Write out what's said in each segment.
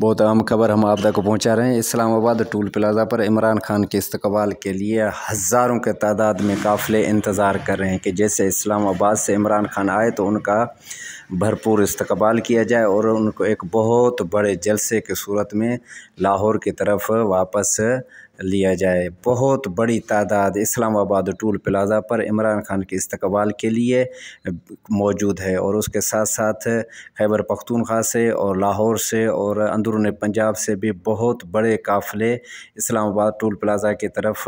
बहुत अहम खबर हम आप तक पहुंचा रहे हैं इस्लामाबाद टूल प्लाज़ा पर इमरान खान के इस्तकबाल के लिए हज़ारों के तादाद में काफ़िले इंतज़ार कर रहे हैं कि जैसे इस्लामाबाद से इमरान खान आए तो उनका भरपूर इस्तकबाल किया जाए और उनको एक बहुत बड़े जलसे की सूरत में लाहौर की तरफ वापस लिया जाए बहुत बड़ी तादाद इस्लामाबाद टूल प्लाज़ा पर इमरान खान के इस्तबाल के लिए मौजूद है और उसके साथ साथ खैबर पख्तूनख्वा से और लाहौर से और अंदरून पंजाब से भी बहुत बड़े काफ़िले इस्लामाबाद टूल प्लाज़ा की तरफ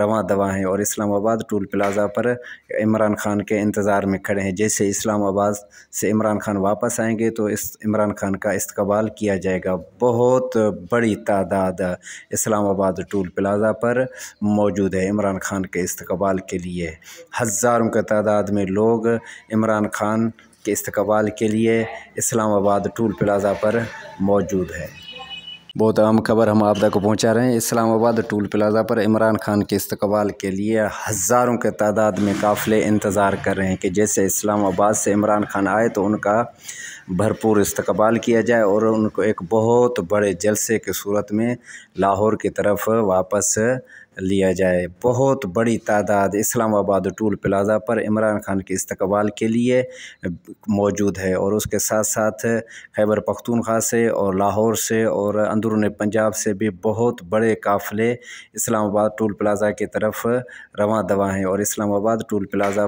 रवा दवा हैं और इस्लामाबाद टूल प्लाज़ा पर इमरान खान के इंतज़ार में खड़े हैं जैसे इस्लामाबाद से इमरान खान वापस आएँगे तो इस इमरान खान का इस्तबाल किया जाएगा बहुत बड़ी तादाद इस्लामाबाद टूल टोल प्लाज़ा पर मौजूद है इमरान खान के इस्तबाल के लिए हज़ारों के तादाद में लोग इमरान खान के इस्तबाल के लिए इस्लामाबाद टोल प्लाज़ा पर मौजूद है बहुत अहम खबर हम आप तक पहुँचा रहे हैं इस्लामाबाद टूल प्लाज़ा पर इमरान खान के इस्तबाल के लिए हज़ारों के तादाद में काफ़िले इंतज़ार कर रहे हैं कि जैसे इस्लामाबाद से इमरान खान आए तो उनका भरपूर इस्तबाल किया जाए और उनको एक बहुत बड़े जलसे की सूरत में लाहौर की तरफ वापस लिया जाए बहुत बड़ी तादाद इस्लामाबाद टूल प्लाज़ा पर इमरान खान के इस्तबाल के लिए मौजूद है और उसके साथ साथ खैबर पख्तूनख्वा से और लाहौर से और अंदरून पंजाब से भी बहुत बड़े काफ़िले इस्लामाबाद टूल प्लाज़ा की तरफ रवा दवा हैं और इस्लामाबाद टूल प्लाज़ा